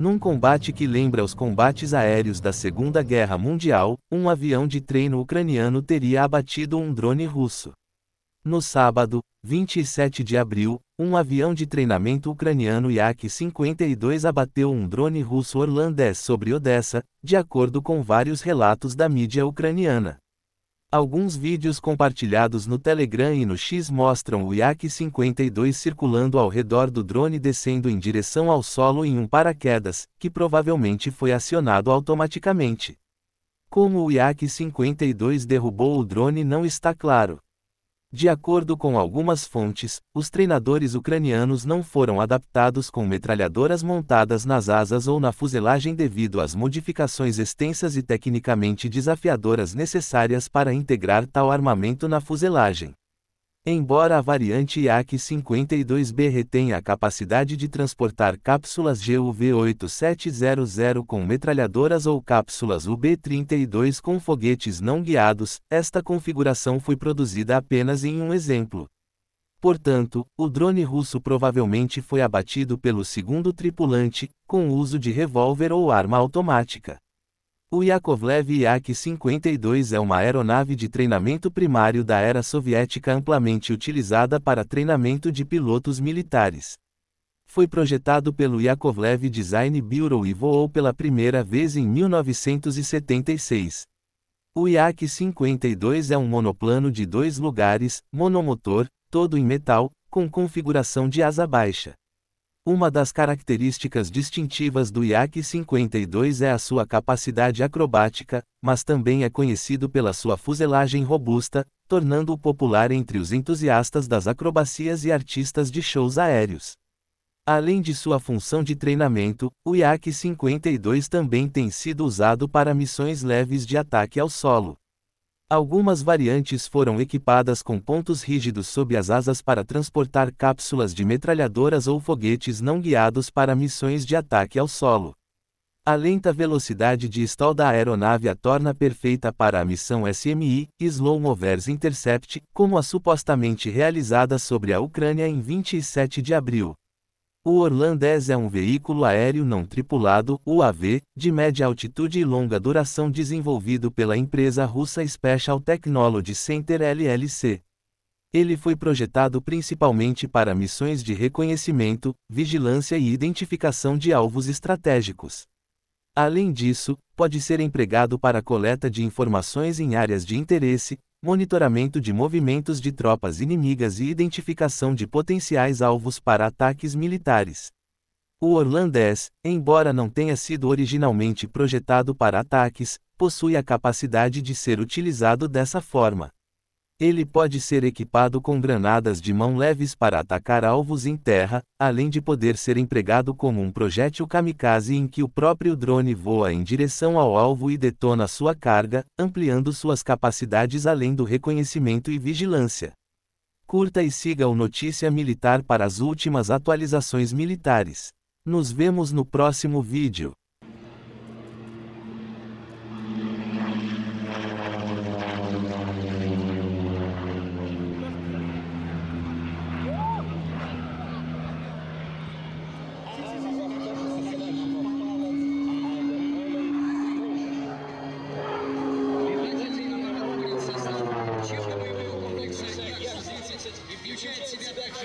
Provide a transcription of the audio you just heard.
Num combate que lembra os combates aéreos da Segunda Guerra Mundial, um avião de treino ucraniano teria abatido um drone russo. No sábado, 27 de abril, um avião de treinamento ucraniano Yak-52 abateu um drone russo holandês sobre Odessa, de acordo com vários relatos da mídia ucraniana. Alguns vídeos compartilhados no Telegram e no X mostram o Yak-52 circulando ao redor do drone descendo em direção ao solo em um paraquedas, que provavelmente foi acionado automaticamente. Como o Yak-52 derrubou o drone não está claro. De acordo com algumas fontes, os treinadores ucranianos não foram adaptados com metralhadoras montadas nas asas ou na fuselagem devido às modificações extensas e tecnicamente desafiadoras necessárias para integrar tal armamento na fuselagem. Embora a variante IAC-52B retenha a capacidade de transportar cápsulas GUV-8700 com metralhadoras ou cápsulas UB-32 com foguetes não guiados, esta configuração foi produzida apenas em um exemplo. Portanto, o drone russo provavelmente foi abatido pelo segundo tripulante, com uso de revólver ou arma automática. O Yakovlev Yak-52 é uma aeronave de treinamento primário da era soviética amplamente utilizada para treinamento de pilotos militares. Foi projetado pelo Yakovlev Design Bureau e voou pela primeira vez em 1976. O Yak-52 é um monoplano de dois lugares, monomotor, todo em metal, com configuração de asa baixa. Uma das características distintivas do IAC-52 é a sua capacidade acrobática, mas também é conhecido pela sua fuselagem robusta, tornando-o popular entre os entusiastas das acrobacias e artistas de shows aéreos. Além de sua função de treinamento, o IAC-52 também tem sido usado para missões leves de ataque ao solo. Algumas variantes foram equipadas com pontos rígidos sob as asas para transportar cápsulas de metralhadoras ou foguetes não guiados para missões de ataque ao solo. A lenta velocidade de stall da aeronave a torna perfeita para a missão SMI, Slow Movers Intercept, como a supostamente realizada sobre a Ucrânia em 27 de abril. O Orlandés é um veículo aéreo não tripulado, UAV, de média altitude e longa duração desenvolvido pela empresa russa Special Technology Center LLC. Ele foi projetado principalmente para missões de reconhecimento, vigilância e identificação de alvos estratégicos. Além disso, pode ser empregado para coleta de informações em áreas de interesse, monitoramento de movimentos de tropas inimigas e identificação de potenciais alvos para ataques militares. O Orlan 10, embora não tenha sido originalmente projetado para ataques, possui a capacidade de ser utilizado dessa forma. Ele pode ser equipado com granadas de mão leves para atacar alvos em terra, além de poder ser empregado como um projétil kamikaze em que o próprio drone voa em direção ao alvo e detona sua carga, ampliando suas capacidades além do reconhecimento e vigilância. Curta e siga o Notícia Militar para as últimas atualizações militares. Nos vemos no próximo vídeo.